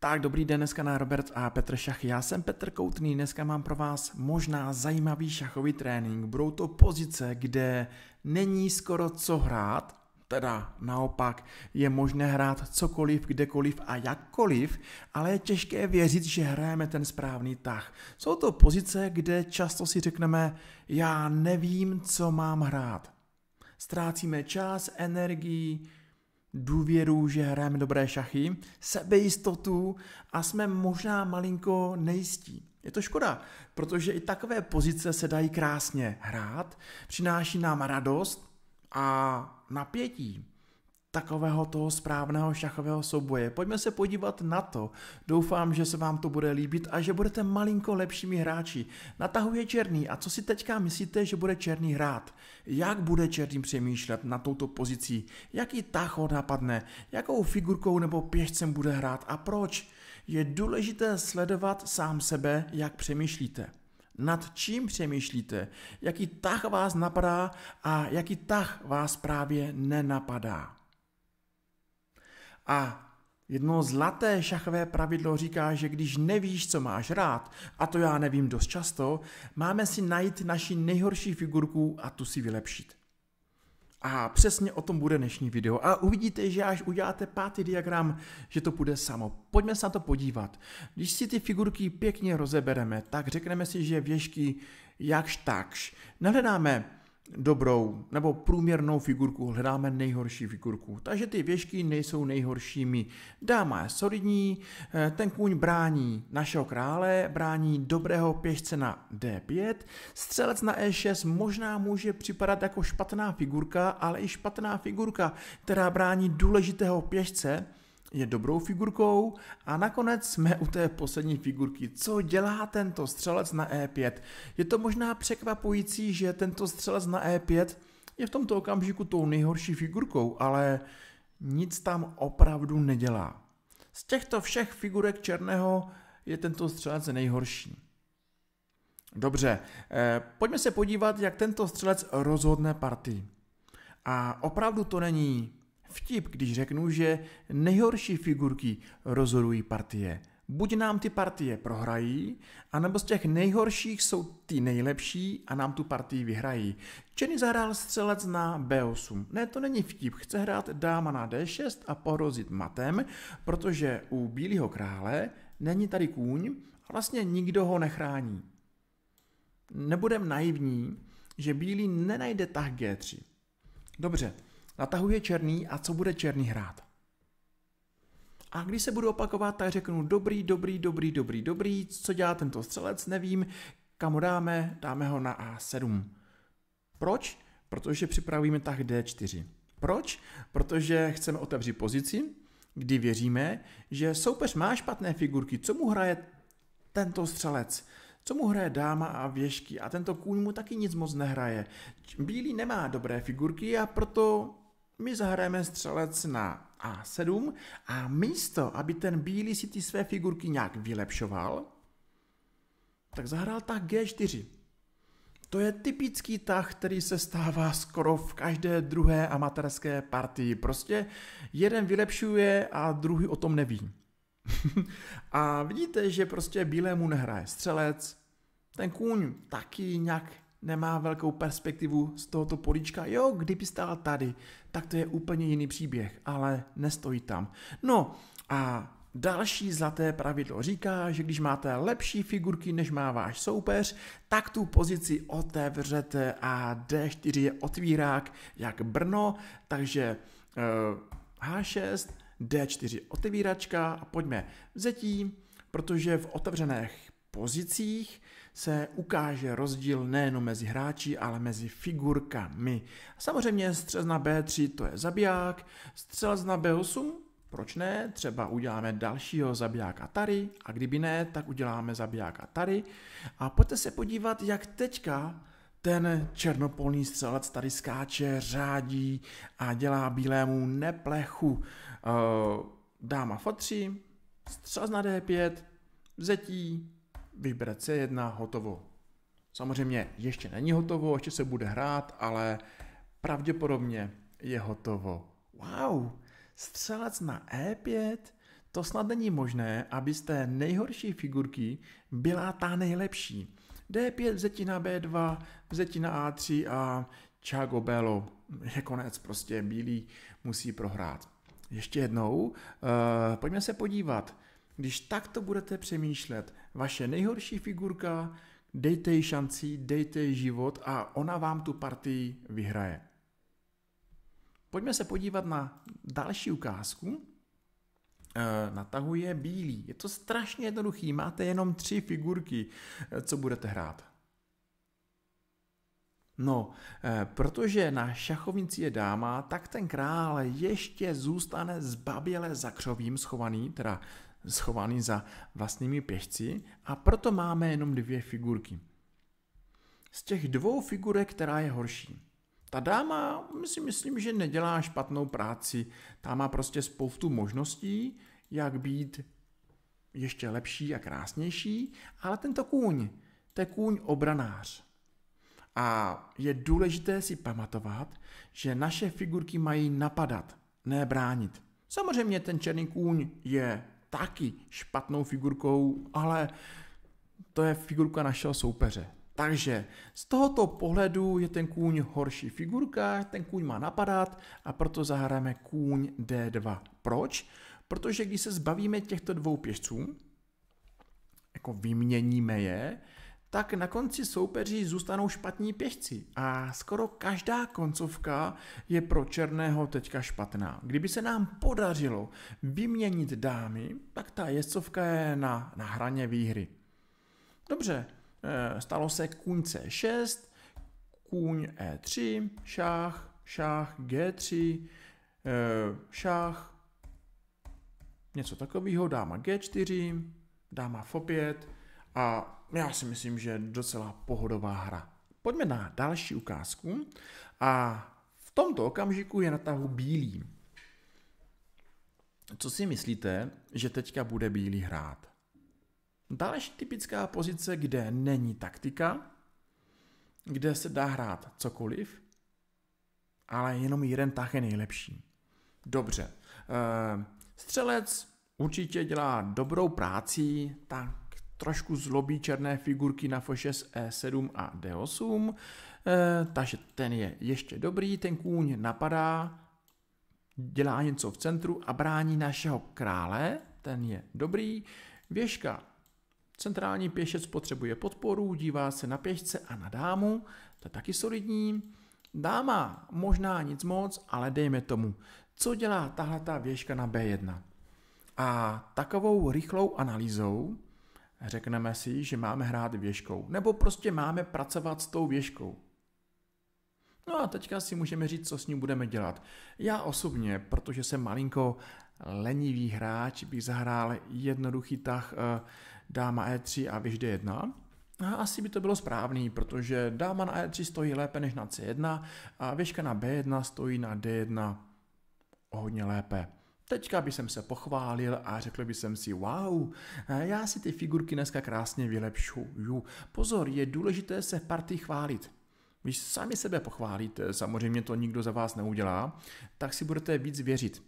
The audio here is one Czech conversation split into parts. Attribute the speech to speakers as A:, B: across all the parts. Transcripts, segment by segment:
A: Tak, dobrý den, dneska na Robert a Petr Šach. Já jsem Petr Koutný, dneska mám pro vás možná zajímavý šachový trénink. Budou to pozice, kde není skoro co hrát, teda naopak je možné hrát cokoliv, kdekoliv a jakkoliv, ale je těžké věřit, že hrajeme ten správný tah. Jsou to pozice, kde často si řekneme, já nevím, co mám hrát. Ztrácíme čas, energii, důvěru, že hrajeme dobré šachy, sebejistotu a jsme možná malinko nejistí. Je to škoda, protože i takové pozice se dají krásně hrát, přináší nám radost a napětí takového toho správného šachového souboje. Pojďme se podívat na to. Doufám, že se vám to bude líbit a že budete malinko lepšími hráči. Natahuje Černý a co si teďka myslíte, že bude Černý hrát? Jak bude Černý přemýšlet na touto pozicí? Jaký tah ho napadne? Jakou figurkou nebo pěšcem bude hrát a proč? Je důležité sledovat sám sebe, jak přemýšlíte nad čím přemýšlíte, jaký tah vás napadá a jaký tah vás právě nenapadá. A Jedno zlaté šachové pravidlo říká, že když nevíš, co máš rád, a to já nevím dost často, máme si najít naši nejhorší figurku a tu si vylepšit. A přesně o tom bude dnešní video. A uvidíte, že až uděláte pátý diagram, že to bude samo. Pojďme se na to podívat. Když si ty figurky pěkně rozebereme, tak řekneme si, že věžky jakž takž. Nehledáme dobrou nebo průměrnou figurku, hledáme nejhorší figurku. Takže ty věžky nejsou nejhoršími. Dáma je solidní, eh, ten kůň brání našeho krále, brání dobrého pěšce na D5, střelec na E6 možná může připadat jako špatná figurka, ale i špatná figurka, která brání důležitého pěšce, je dobrou figurkou a nakonec jsme u té poslední figurky. Co dělá tento střelec na E5? Je to možná překvapující, že tento střelec na E5 je v tomto okamžiku tou nejhorší figurkou, ale nic tam opravdu nedělá. Z těchto všech figurek černého je tento střelec nejhorší. Dobře, eh, pojďme se podívat, jak tento střelec rozhodne partii. A opravdu to není vtip, když řeknu, že nejhorší figurky rozhodují partie. Buď nám ty partie prohrají, anebo z těch nejhorších jsou ty nejlepší a nám tu partii vyhrají. Čeny zahrál střelec na B8. Ne, to není vtip, chce hrát dáma na D6 a porozit matem, protože u bílého krále není tady kůň a vlastně nikdo ho nechrání. Nebudem naivní, že bílý nenajde tah G3. Dobře, Natahuje černý a co bude černý hrát? A když se budu opakovat, tak řeknu dobrý, dobrý, dobrý, dobrý, dobrý, co dělá tento střelec, nevím, kam ho dáme, dáme ho na A7. Proč? Protože připravíme tah D4. Proč? Protože chceme otevřít pozici, kdy věříme, že soupeř má špatné figurky, co mu hraje tento střelec, co mu hraje dáma a věžky a tento kůň mu taky nic moc nehraje. Bílý nemá dobré figurky a proto my zahrajeme střelec na A7 a místo, aby ten bílý si ty své figurky nějak vylepšoval, tak zahrál tah G4. To je typický tah, který se stává skoro v každé druhé amatérské partii. Prostě jeden vylepšuje a druhý o tom neví. a vidíte, že prostě bílému nehraje střelec, ten kůň taky nějak nemá velkou perspektivu z tohoto políčka. Jo, kdyby stál tady, tak to je úplně jiný příběh, ale nestojí tam. No a Další zlaté pravidlo říká, že když máte lepší figurky, než má váš soupeř, tak tu pozici otevřete a D4 je otvírák jak Brno, takže H6, eh, D4 otevíračka a pojďme vzetí, protože v otevřených pozicích se ukáže rozdíl nejen mezi hráči, ale mezi figurkami. Samozřejmě střelec na B3 to je zabiják, střelec na B8 proč ne? Třeba uděláme dalšího zabijáka tady a kdyby ne, tak uděláme zabijáka tady. A pojďte se podívat, jak teďka ten černopolný střelec tady skáče, řádí a dělá bílému neplechu. Eh, dáma fotří, střelec na D5, zetí, vybrat C1, hotovo. Samozřejmě ještě není hotovo, ještě se bude hrát, ale pravděpodobně je hotovo. Wow, střelec na E5? To snad není možné, aby z té nejhorší figurky byla ta nejlepší. D5, na B2, na A3 a Chago Bello. Je konec, prostě bílý musí prohrát. Ještě jednou, uh, pojďme se podívat. Když takto budete přemýšlet, vaše nejhorší figurka, dejte jí šanci, dejte jí život a ona vám tu partii vyhraje. Pojďme se podívat na další ukázku. E, tahu je bílý. Je to strašně jednoduchý, máte jenom tři figurky, e, co budete hrát. No, e, protože na šachovnici je dáma, tak ten král ještě zůstane zbaběle za křovím schovaný, teda schovaný za vlastními pěšci a proto máme jenom dvě figurky. Z těch dvou figurek, která je horší. Ta dáma si myslím, že nedělá špatnou práci. Ta má prostě spoustu možností, jak být ještě lepší a krásnější, ale tento kůň, to je kůň obranář. A je důležité si pamatovat, že naše figurky mají napadat, ne bránit. Samozřejmě ten černý kůň je taky špatnou figurkou, ale to je figurka našeho soupeře. Takže z tohoto pohledu je ten kůň horší figurka, ten kůň má napadat a proto zahrajeme kůň D2. Proč? Protože když se zbavíme těchto dvou pěšců, jako vyměníme je, tak na konci soupeří zůstanou špatní pěšci a skoro každá koncovka je pro černého teďka špatná. Kdyby se nám podařilo vyměnit dámy, tak ta jezdcovka je na, na hraně výhry. Dobře, eh, stalo se kůň C6, kůň E3, šach, šach G3, eh, šach, něco takového, dáma G4, dáma F5 a já si myslím, že docela pohodová hra. Pojďme na další ukázku a v tomto okamžiku je na tahu bílý. Co si myslíte, že teďka bude bílý hrát? Další typická pozice, kde není taktika, kde se dá hrát cokoliv, ale jenom jeden tah je nejlepší. Dobře. Eh, střelec určitě dělá dobrou práci, Tak trošku zlobí černé figurky na F6, E7 a D8, e, takže ten je ještě dobrý, ten kůň napadá, dělá něco v centru a brání našeho krále, ten je dobrý, věžka Centrální pěšec potřebuje podporu, dívá se na pěšce a na dámu, to je taky solidní. Dáma možná nic moc, ale dejme tomu, co dělá tahle ta věžka na B1. A takovou rychlou analýzou Řekneme si, že máme hrát věžkou, nebo prostě máme pracovat s tou věžkou. No a teďka si můžeme říct, co s ní budeme dělat. Já osobně, protože jsem malinko lenivý hráč, bych zahrál jednoduchý tah eh, dáma E3 a věž D1. A asi by to bylo správný, protože dáma na E3 stojí lépe než na C1 a věžka na B1 stojí na D1 o hodně lépe. Teďka by jsem se pochválil a řekl by jsem si, wow, eh, já si ty figurky dneska krásně vylepšuju. Pozor, je důležité se v partii chválit. Když sami sebe pochválíte, samozřejmě to nikdo za vás neudělá, tak si budete víc věřit.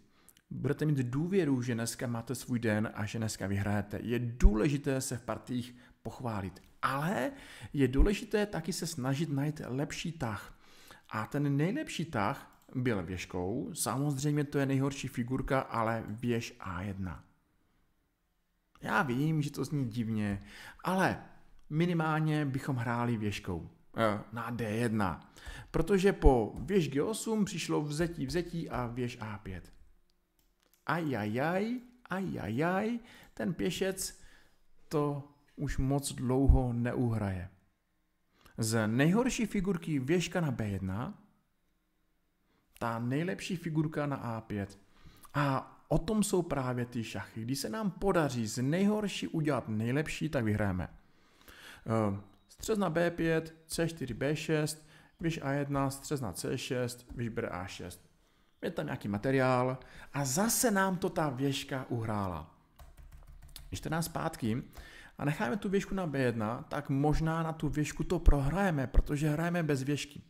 A: Budete mít důvěru, že dneska máte svůj den a že dneska vyhráte. Je důležité se v partiích pochválit. Ale je důležité taky se snažit najít lepší tah. A ten nejlepší tah byl věžkou. Samozřejmě to je nejhorší figurka, ale věž A1. Já vím, že to zní divně, ale minimálně bychom hráli věžkou eh, na D1, protože po věž G8 přišlo vzetí, vzetí a věž A5. Ajajaj, ajajaj, ten pěšec to už moc dlouho neuhraje. Z nejhorší figurky věžka na B1 ta nejlepší figurka na A5. A o tom jsou právě ty šachy. Když se nám podaří z nejhorší udělat nejlepší, tak vyhráme. Eh, střez na B5, C4, B6, věž A1, střez na C6, věž bere A6. Je tam nějaký materiál a zase nám to ta věžka uhrála. Když nás zpátky a necháme tu věžku na B1, tak možná na tu věžku to prohrajeme, protože hrajeme bez věžky.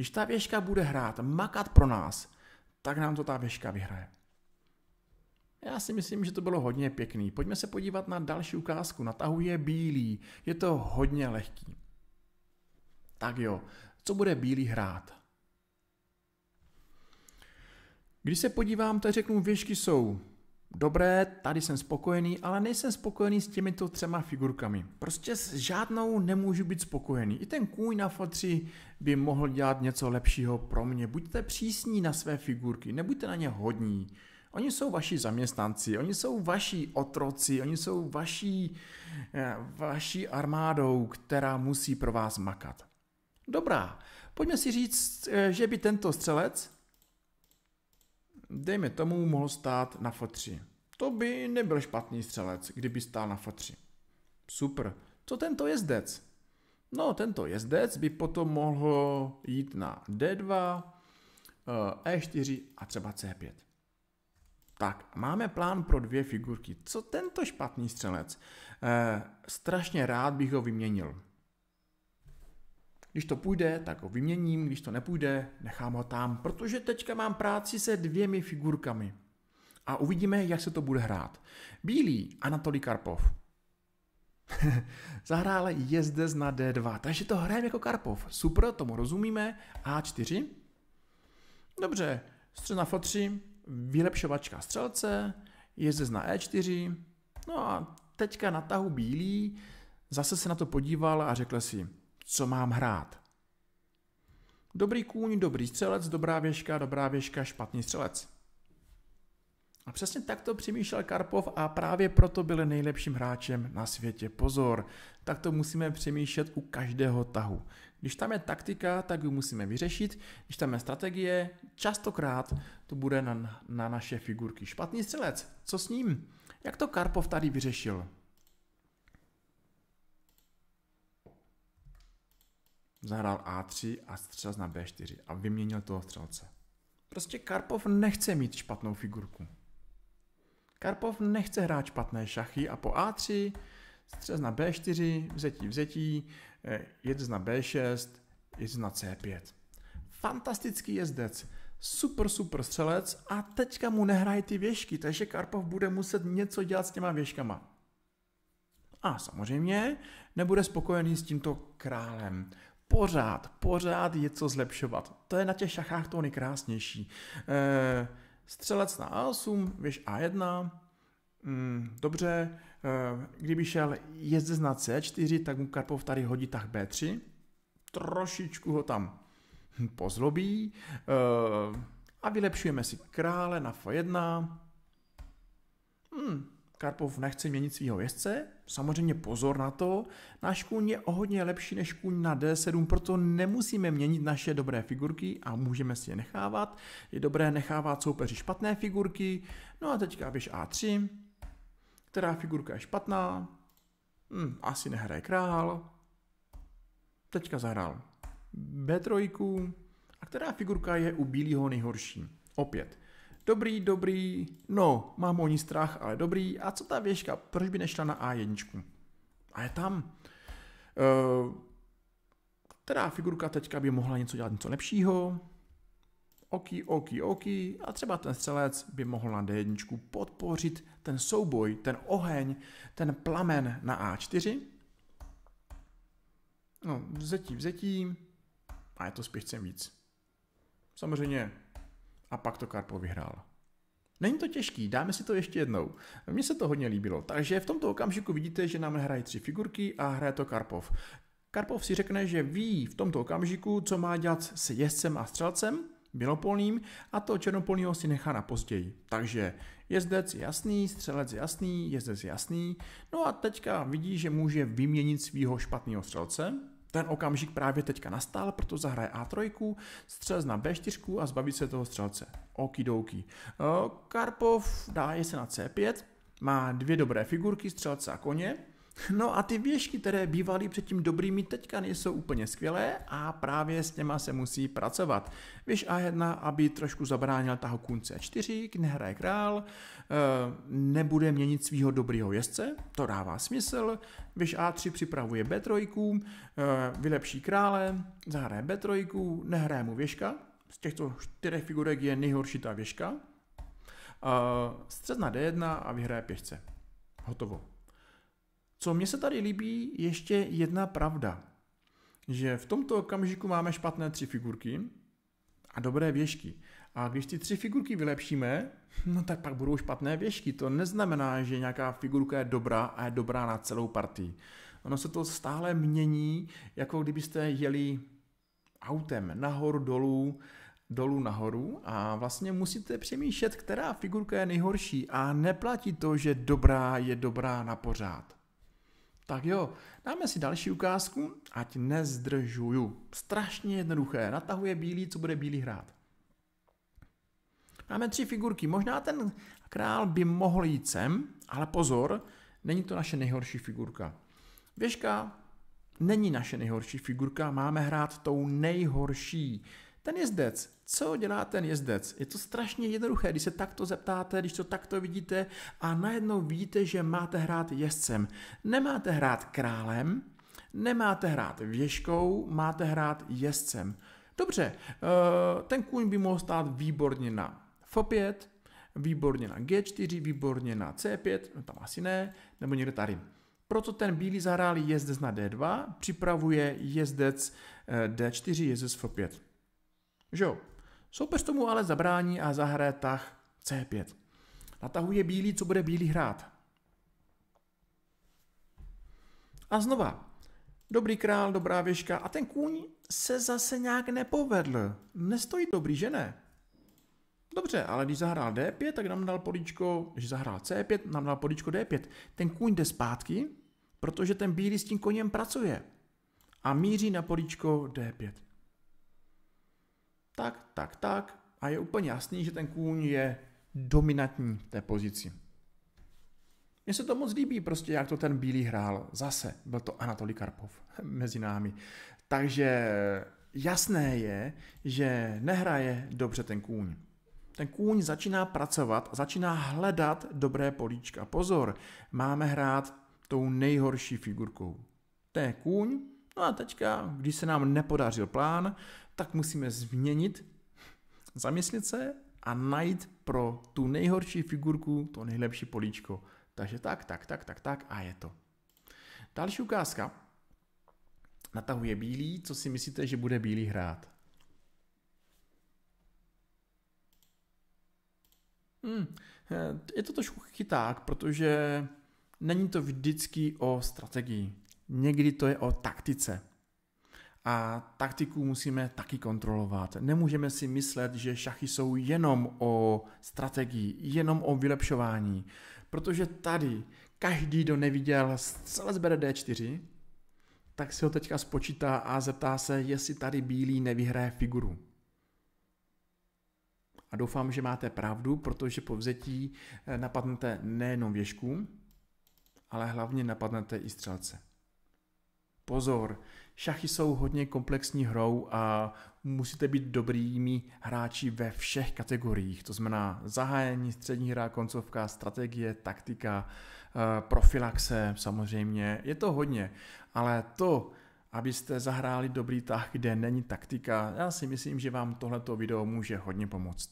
A: Když ta věška bude hrát, makat pro nás, tak nám to ta věška vyhraje. Já si myslím, že to bylo hodně pěkný. Pojďme se podívat na další ukázku. je bílý. Je to hodně lehký. Tak jo, co bude bílý hrát? Když se podívám, tak řeknu, věžky jsou Dobré, tady jsem spokojený, ale nejsem spokojený s těmito třema figurkami. Prostě s žádnou nemůžu být spokojený. I ten kůň na fotři by mohl dělat něco lepšího pro mě. Buďte přísní na své figurky, nebuďte na ně hodní. Oni jsou vaši zaměstnanci, oni jsou vaši otroci, oni jsou vaší, eh, vaší armádou, která musí pro vás makat. Dobrá, pojďme si říct, eh, že by tento střelec dejme tomu, mohl stát na fotři. To by nebyl špatný střelec, kdyby stál na fotři. Super. Co tento jezdec? No, tento jezdec by potom mohl jít na D2, E4 eh, e a třeba C5. Tak, máme plán pro dvě figurky. Co tento špatný střelec? E, strašně rád bych ho vyměnil. Když to půjde, tak ho vyměním, když to nepůjde, nechám ho tam, protože teďka mám práci se dvěmi figurkami. A uvidíme, jak se to bude hrát. Bílý Anatolí Karpov. Zahrál jezdec na D2, takže to hrajeme jako Karpov. Super, tomu rozumíme. A4. Dobře, na F3, vylepšovačka střelce, jezdec na E4. No a teďka na tahu bílý, zase se na to podíval a řekl si, co mám hrát. Dobrý kůň, dobrý střelec, dobrá věžka, dobrá věžka, špatný střelec. A přesně tak to přemýšlel Karpov a právě proto byl nejlepším hráčem na světě. Pozor, tak to musíme přemýšlet u každého tahu. Když tam je taktika, tak ji musíme vyřešit, když tam je strategie, častokrát to bude na, na naše figurky. Špatný střelec, co s ním? Jak to Karpov tady vyřešil? zahrál A3 a střelec na B4 a vyměnil toho střelce. Prostě Karpov nechce mít špatnou figurku. Karpov nechce hrát špatné šachy a po A3 střel na B4, vzetí, vzetí, eh, jed na B6, jed na C5. Fantastický jezdec, super, super střelec a teďka mu nehrají ty věšky, takže Karpov bude muset něco dělat s těma věškama. A samozřejmě nebude spokojený s tímto králem pořád, pořád je co zlepšovat. To je na těch šachách to nejkrásnější. Eh, střelec na A8, věž A1, mm, dobře, eh, kdyby šel jezdec na C4, tak mu Karpov tady hodí tak B3, trošičku ho tam pozlobí eh, a vylepšujeme si krále na F1. Hmm, Karpov nechce měnit svého jezdce, samozřejmě pozor na to, náš kůň je o hodně lepší než kůň na D7, proto nemusíme měnit naše dobré figurky a můžeme si je nechávat. Je dobré nechávat soupeři špatné figurky, no a teďka běž A3, která figurka je špatná, hmm, asi nehraje král, teďka zahrál B3, a která figurka je u bílého nejhorší? Opět, Dobrý, dobrý, no, mám o ní strach, ale dobrý. A co ta věžka, proč by nešla na A1? A je tam. Eh, která figurka teďka by mohla něco dělat něco lepšího? Oky, oky, oky. A třeba ten střelec by mohl na D1 podpořit ten souboj, ten oheň, ten plamen na A4. No, vzetí, vzetí. A je to spíš víc. Samozřejmě a pak to Karpo vyhrál. Není to těžký, dáme si to ještě jednou. Mně se to hodně líbilo, takže v tomto okamžiku vidíte, že nám hrají tři figurky a hraje to Karpov. Karpov si řekne, že ví v tomto okamžiku, co má dělat s jezdcem a střelcem, bělopolným, a to černopolního si nechá na později. Takže jezdec jasný, střelec jasný, jezdec jasný, no a teďka vidí, že může vyměnit svého špatného střelce, ten okamžik právě teďka nastal, proto zahraje A3, střelec na B4 a zbaví se toho střelce. Okidoki. Eh, Karpov dá je se na C5, má dvě dobré figurky, střelce a koně, No a ty věžky, které bývaly předtím dobrými, teďka nejsou úplně skvělé a právě s těma se musí pracovat. Věž A1, aby trošku zabránil tahu kunce 4, nehraje král, eh, nebude měnit svého dobrýho jezdce, to dává smysl. Věž A3 připravuje B3, eh, vylepší krále, zahraje B3, nehraje mu věžka, z těchto čtyřech figurek je nejhorší ta věžka. Eh, střed na D1 a vyhraje pěšce. Hotovo. Co mě se tady líbí, ještě jedna pravda, že v tomto okamžiku máme špatné tři figurky a dobré věžky. A když ty tři figurky vylepšíme, no tak pak budou špatné věžky. To neznamená, že nějaká figurka je dobrá a je dobrá na celou partii. Ono se to stále mění, jako kdybyste jeli autem nahoru, dolů, dolů nahoru a vlastně musíte přemýšlet, která figurka je nejhorší a neplatí to, že dobrá je dobrá na pořád. Tak jo, dáme si další ukázku, ať nezdržuju. Strašně jednoduché, natahuje bílý, co bude bílý hrát. Máme tři figurky, možná ten král by mohl jít sem, ale pozor, není to naše nejhorší figurka. Věžka není naše nejhorší figurka, máme hrát tou nejhorší. Ten jezdec, co dělá ten jezdec? Je to strašně jednoduché, když se takto zeptáte, když to takto vidíte a najednou vidíte, že máte hrát jezdcem. Nemáte hrát králem, nemáte hrát věžkou, máte hrát jezdcem. Dobře, eh, ten kůň by mohl stát výborně na F5, výborně na G4, výborně na C5, no tam asi ne, nebo někde tady. Proto ten bílý zahrál jezdec na D2, připravuje jezdec eh, D4, jezdec F5. Že jo? Soupeř tomu ale zabrání a zahraje tah C5. Natahuje bílý, co bude bílý hrát. A znova. Dobrý král, dobrá věžka. A ten kůň se zase nějak nepovedl. Nestojí dobrý, že ne? Dobře, ale když zahrál D5, tak nám dal políčko, když zahrál C5, nám dal políčko D5. Ten kůň jde zpátky, protože ten bílý s tím koněm pracuje. A míří na políčko D5 tak, tak, tak a je úplně jasný, že ten kůň je dominantní v té pozici. Mně se to moc líbí, prostě jak to ten bílý hrál. Zase byl to Anatolí Karpov mezi námi. Takže jasné je, že nehraje dobře ten kůň. Ten kůň začíná pracovat, začíná hledat dobré políčka. Pozor, máme hrát tou nejhorší figurkou. To je kůň, no a teďka, když se nám nepodařil plán, tak musíme změnit, zamyslet se a najít pro tu nejhorší figurku to nejlepší políčko. Takže tak, tak, tak, tak, tak a je to. Další ukázka. Natahuje bílý, co si myslíte, že bude bílý hrát? Hmm. Eh, je to trošku chyták, protože není to vždycky o strategii. Někdy to je o taktice. A taktiku musíme taky kontrolovat. Nemůžeme si myslet, že šachy jsou jenom o strategii, jenom o vylepšování. Protože tady každý, kdo neviděl celé D4, tak si ho teďka spočítá a zeptá se, jestli tady bílý nevyhraje figuru. A doufám, že máte pravdu, protože po vzetí eh, napadnete nejenom věžku, ale hlavně napadnete i střelce. Pozor, šachy jsou hodně komplexní hrou a musíte být dobrými hráči ve všech kategoriích, to znamená zahájení, střední hra, koncovka, strategie, taktika, eh, profilaxe samozřejmě, je to hodně, ale to, abyste zahráli dobrý tah, kde není taktika, já si myslím, že vám tohleto video může hodně pomoct.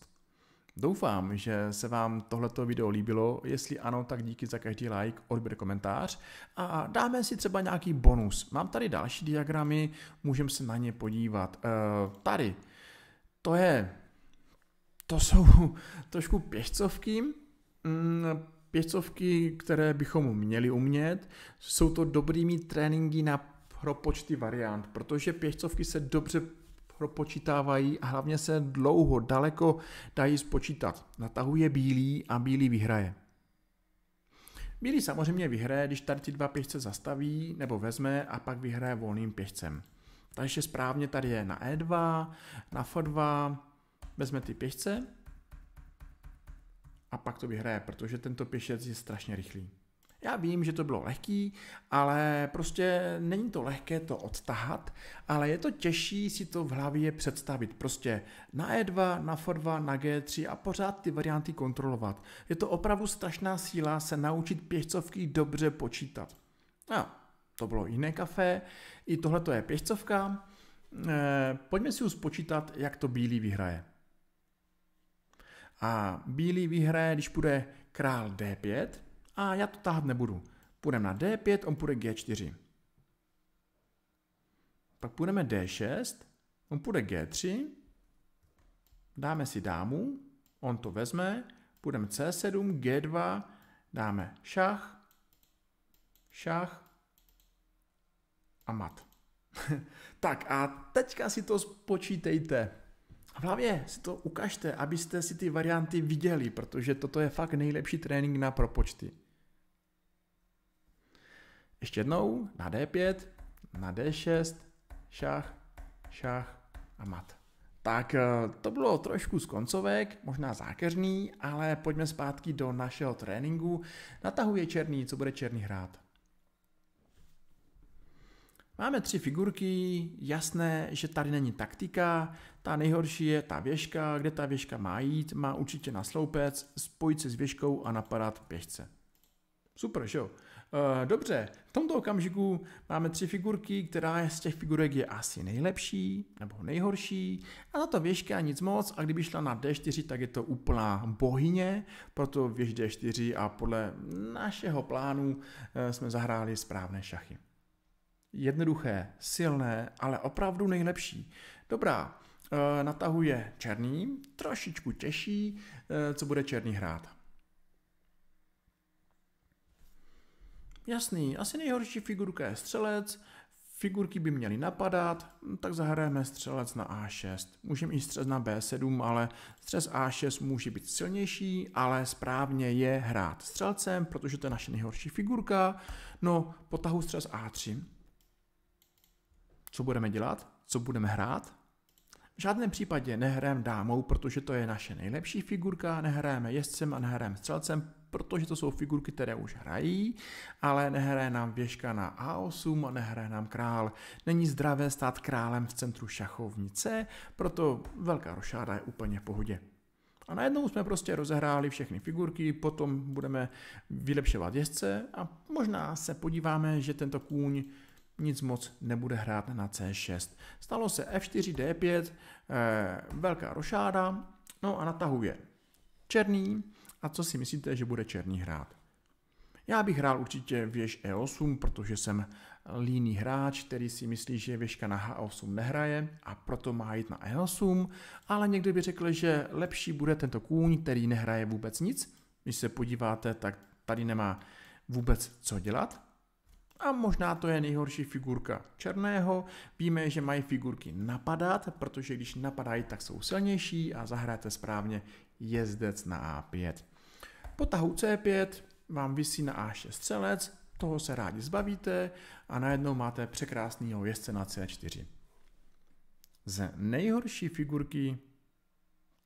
A: Doufám, že se vám tohleto video líbilo, jestli ano, tak díky za každý like, odběr, komentář a dáme si třeba nějaký bonus. Mám tady další diagramy, můžeme se na ně podívat. Eh, tady, to je, to jsou trošku pěšcovky, mm, pěšcovky, které bychom měli umět. Jsou to dobrými tréninky na propočty variant, protože pěšcovky se dobře propočítávají a hlavně se dlouho, daleko dají spočítat. Natahuje bílý a bílý vyhraje. Bílý samozřejmě vyhraje, když tady ty dva pěšce zastaví nebo vezme a pak vyhraje volným pěšcem. Takže správně tady je na E2, na F2, vezme ty pěšce a pak to vyhraje, protože tento pěšec je strašně rychlý. Já vím, že to bylo lehký, ale prostě není to lehké to odtahat, ale je to těžší si to v hlavě představit. Prostě na E2, na F2, na G3 a pořád ty varianty kontrolovat. Je to opravdu strašná síla se naučit pěšcovky dobře počítat. A to bylo jiné kafe, i tohle to je pěšcovka. E, pojďme si už spočítat, jak to bílý vyhraje. A bílý vyhraje, když bude král D5, a já to táhat nebudu. Půjdeme na D5, on půjde G4. Pak půjdeme D6, on půjde G3, dáme si dámu, on to vezme, půjdeme C7, G2, dáme šach, šach a mat. tak a teďka si to spočítejte. A hlavně si to ukažte, abyste si ty varianty viděli, protože toto je fakt nejlepší trénink na propočty. Ještě jednou, na D5, na D6, šach, šach a mat. Tak eh, to bylo trošku z koncovek, možná zákeřný, ale pojďme zpátky do našeho tréninku. Natahuje černý, co bude černý hrát. Máme tři figurky, jasné, že tady není taktika, ta nejhorší je ta věžka, kde ta věžka má jít, má určitě na sloupec, spojit se s věžkou a napadat pěšce. Super, že jo? Eh, dobře, v tomto okamžiku máme tři figurky, která je z těch figurek je asi nejlepší nebo nejhorší a to věžka nic moc a kdyby šla na D4, tak je to úplná bohyně, proto věž D4 a podle našeho plánu eh, jsme zahráli správné šachy. Jednoduché, silné, ale opravdu nejlepší. Dobrá, eh, natahuje černý, trošičku těžší, co bude černý hrát. Jasný, asi nejhorší figurka je střelec, figurky by měly napadat, tak zahrajeme střelec na A6. Můžeme i střelec na B7, ale střelec A6 může být silnější, ale správně je hrát střelcem, protože to je naše nejhorší figurka. No, potahu střelec A3. Co budeme dělat? Co budeme hrát? V žádném případě nehrajeme dámou, protože to je naše nejlepší figurka, nehrajeme jezdcem a nehrajeme střelcem, protože to jsou figurky, které už hrají, ale nehraje nám věžka na A8 a nehraje nám král. Není zdravé stát králem v centru šachovnice, proto velká rošáda je úplně v pohodě. A najednou jsme prostě rozehráli všechny figurky, potom budeme vylepšovat jezdce a možná se podíváme, že tento kůň nic moc nebude hrát na C6. Stalo se F4, D5, eh, velká rošáda, no a natahuje černý, a co si myslíte, že bude černý hrát. Já bych hrál určitě věž E8, protože jsem líný hráč, který si myslí, že věžka na H8 nehraje a proto má jít na E8, ale někdo by řekl, že lepší bude tento kůň, který nehraje vůbec nic. Když se podíváte, tak tady nemá vůbec co dělat, a možná to je nejhorší figurka černého. Víme, že mají figurky napadat, protože když napadají, tak jsou silnější a zahráte správně jezdec na A5. Po tahu C5 vám vysí na A6 střelec, toho se rádi zbavíte a najednou máte překrásného jezdce na C4. Z nejhorší figurky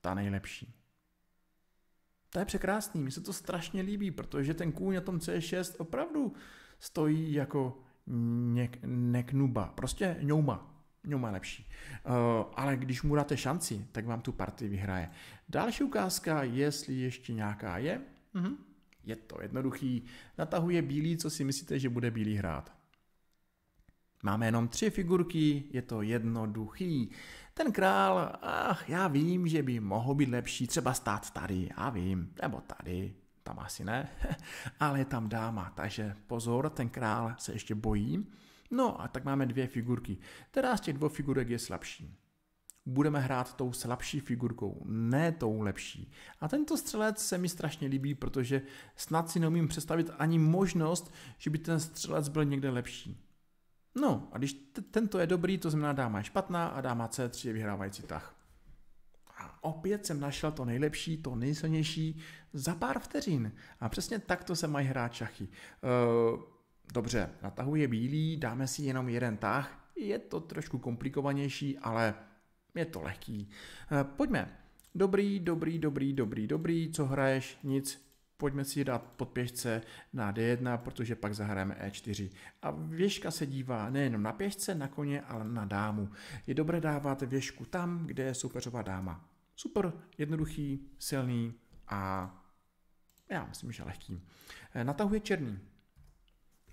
A: ta nejlepší. To je překrásný, mi se to strašně líbí, protože ten kůň na tom C6 opravdu stojí jako nek- neknuba, prostě ňouma, no má lepší. Eh, ale když mu dáte šanci, tak vám tu partii vyhraje. Další ukázka, jestli ještě nějaká je. Mhm. Je to jednoduchý. Natahuje bílý, co si myslíte, že bude bílý hrát. Máme jenom tři figurky, je to jednoduchý. Ten král, ach, já vím, že by mohl být lepší třeba stát tady, já vím, nebo tady, tam asi ne, ale je tam dáma, takže pozor, ten král se ještě bojí. No a tak máme dvě figurky. Která z těch dvou figurek je slabší? Budeme hrát tou slabší figurkou, ne tou lepší. A tento střelec se mi strašně líbí, protože snad si neumím představit ani možnost, že by ten střelec byl někde lepší. No a když t- tento je dobrý, to znamená dáma je špatná a dáma C3 je vyhrávající tah. A opět jsem našel to nejlepší, to nejsilnější za pár vteřin. A přesně takto se mají hrát šachy. Uh, Dobře, natahuje bílý, dáme si jenom jeden tah. Je to trošku komplikovanější, ale je to lehký. Eh, pojďme. Dobrý, dobrý, dobrý, dobrý, dobrý, co hraješ? Nic. Pojďme si dát pod pěšce na D1, protože pak zahrajeme E4. A věžka se dívá nejenom na pěšce, na koně, ale na dámu. Je dobré dávat věžku tam, kde je soupeřová dáma. Super, jednoduchý, silný a já myslím, že lehký. Eh, natahuje černý.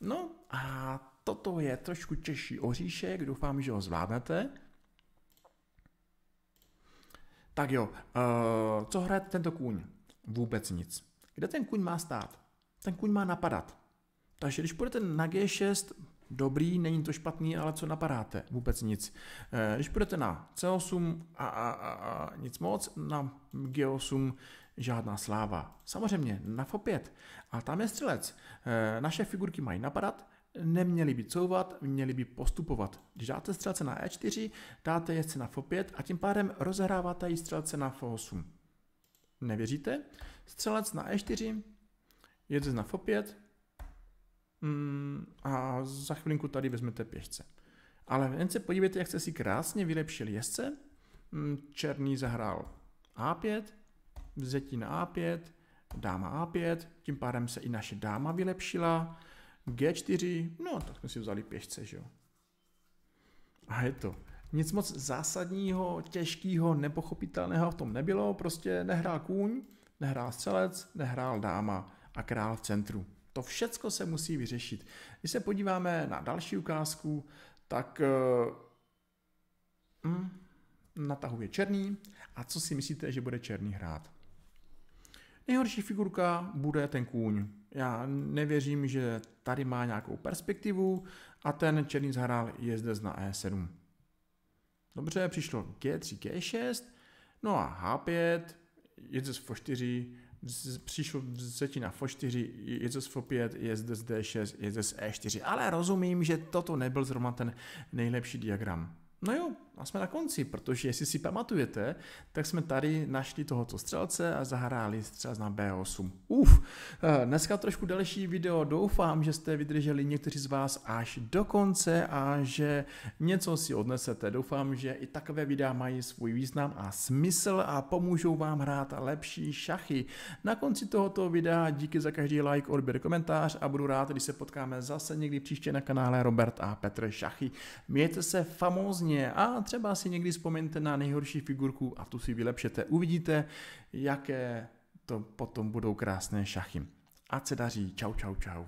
A: No a toto je trošku těžší oříšek, doufám, že ho zvládnete. Tak jo, uh, co hraje tento kůň? Vůbec nic. Kde ten kůň má stát? Ten kůň má napadat. Takže když půjdete na G6, dobrý, není to špatný, ale co napadáte? Vůbec nic. Eh, když půjdete na C8 a, a, a, a nic moc, na G8 žádná sláva. Samozřejmě na f 5 A tam je střelec. Eh, naše figurky mají napadat, neměli by couvat, měli by postupovat. Když dáte střelce na E4, dáte jezdce na F5 a tím pádem rozehráváte i střelce na F8. Nevěříte? Střelec na E4, jezdce na F5 mm, a za chvilinku tady vezmete pěšce. Ale jen se podívejte, jak jste si krásně vylepšil jezdce. Mm, černý zahrál A5, vzetí na A5, dáma A5, tím pádem se i naše dáma vylepšila, G4, no tak jsme si vzali pěšce, že jo. A je to. Nic moc zásadního, těžkého, nepochopitelného v tom nebylo, prostě nehrál kůň, nehrál střelec, nehrál dáma a král v centru. To všecko se musí vyřešit. Když se podíváme na další ukázku, tak mm, natahuje černý. A co si myslíte, že bude černý hrát? Nejhorší figurka bude ten kůň. Já nevěřím, že tady má nějakou perspektivu a ten černý zahrál je zde na E7. Dobře, přišlo G3, G6, no a H5, z F4, přišlo třetí na F4, z F5, z D6, z E4, ale rozumím, že toto nebyl zrovna ten nejlepší diagram. No jo, a jsme na konci, protože jestli si pamatujete, tak jsme tady našli tohoto střelce a zahráli střelec na B8. Uf, eh, dneska trošku další video, doufám, že jste vydrželi někteří z vás až do konce a že něco si odnesete. Doufám, že i takové videa mají svůj význam a smysl a pomůžou vám hrát lepší šachy. Na konci tohoto videa díky za každý like, odběr, komentář a budu rád, když se potkáme zase někdy příště na kanále Robert a Petr Šachy. Mějte se famózně jasně a třeba si někdy vzpomeňte na nejhorší figurku a tu si vylepšete. Uvidíte, jaké to potom budou krásné šachy. Ať se daří. Čau, čau, čau.